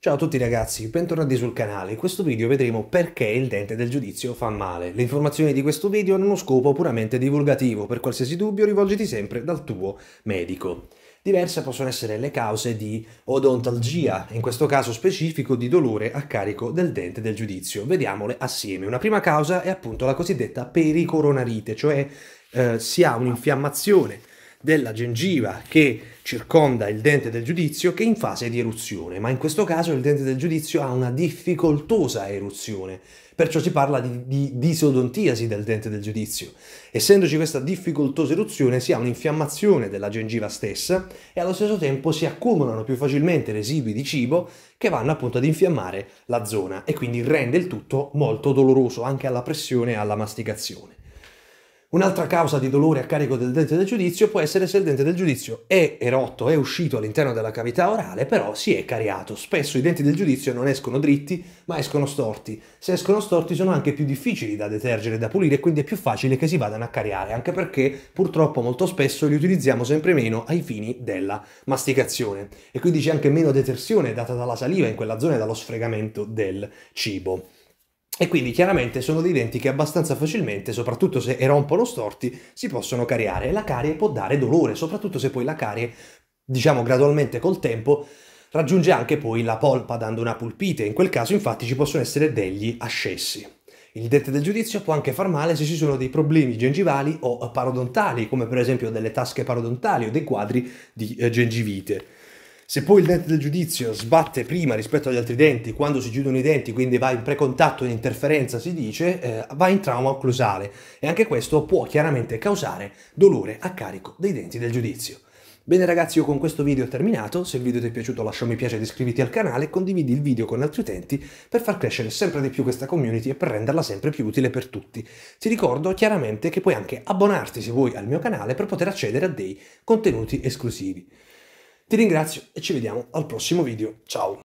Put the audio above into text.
Ciao a tutti ragazzi, bentornati sul canale. In questo video vedremo perché il dente del giudizio fa male. Le informazioni di questo video hanno uno scopo puramente divulgativo, per qualsiasi dubbio rivolgiti sempre dal tuo medico. Diverse possono essere le cause di odontalgia, in questo caso specifico di dolore a carico del dente del giudizio. Vediamole assieme. Una prima causa è appunto la cosiddetta pericoronarite, cioè eh, si ha un'infiammazione della gengiva che circonda il dente del giudizio che è in fase di eruzione, ma in questo caso il dente del giudizio ha una difficoltosa eruzione, perciò si parla di, di disodontiasi del dente del giudizio. Essendoci questa difficoltosa eruzione si ha un'infiammazione della gengiva stessa e allo stesso tempo si accumulano più facilmente residui di cibo che vanno appunto ad infiammare la zona e quindi rende il tutto molto doloroso anche alla pressione e alla masticazione. Un'altra causa di dolore a carico del dente del giudizio può essere se il dente del giudizio è erotto, è uscito all'interno della cavità orale, però si è cariato. Spesso i denti del giudizio non escono dritti, ma escono storti. Se escono storti sono anche più difficili da detergere, da pulire, quindi è più facile che si vadano a cariare, anche perché purtroppo molto spesso li utilizziamo sempre meno ai fini della masticazione. E quindi c'è anche meno detersione data dalla saliva in quella zona e dallo sfregamento del cibo. E quindi chiaramente sono dei denti che abbastanza facilmente, soprattutto se erompono storti, si possono cariare. E la carie può dare dolore, soprattutto se poi la carie, diciamo gradualmente col tempo, raggiunge anche poi la polpa dando una pulpite. In quel caso infatti ci possono essere degli ascessi. Il dente del giudizio può anche far male se ci sono dei problemi gengivali o parodontali, come per esempio delle tasche parodontali o dei quadri di eh, gengivite. Se poi il dente del giudizio sbatte prima rispetto agli altri denti, quando si chiudono i denti, quindi va in precontatto, in interferenza si dice, eh, va in trauma occlusale e anche questo può chiaramente causare dolore a carico dei denti del giudizio. Bene ragazzi, io con questo video ho terminato, se il video ti è piaciuto lascia un mi piace ed iscriviti al canale, condividi il video con altri utenti per far crescere sempre di più questa community e per renderla sempre più utile per tutti. Ti ricordo chiaramente che puoi anche abbonarti se vuoi al mio canale per poter accedere a dei contenuti esclusivi. Ti ringrazio e ci vediamo al prossimo video. Ciao!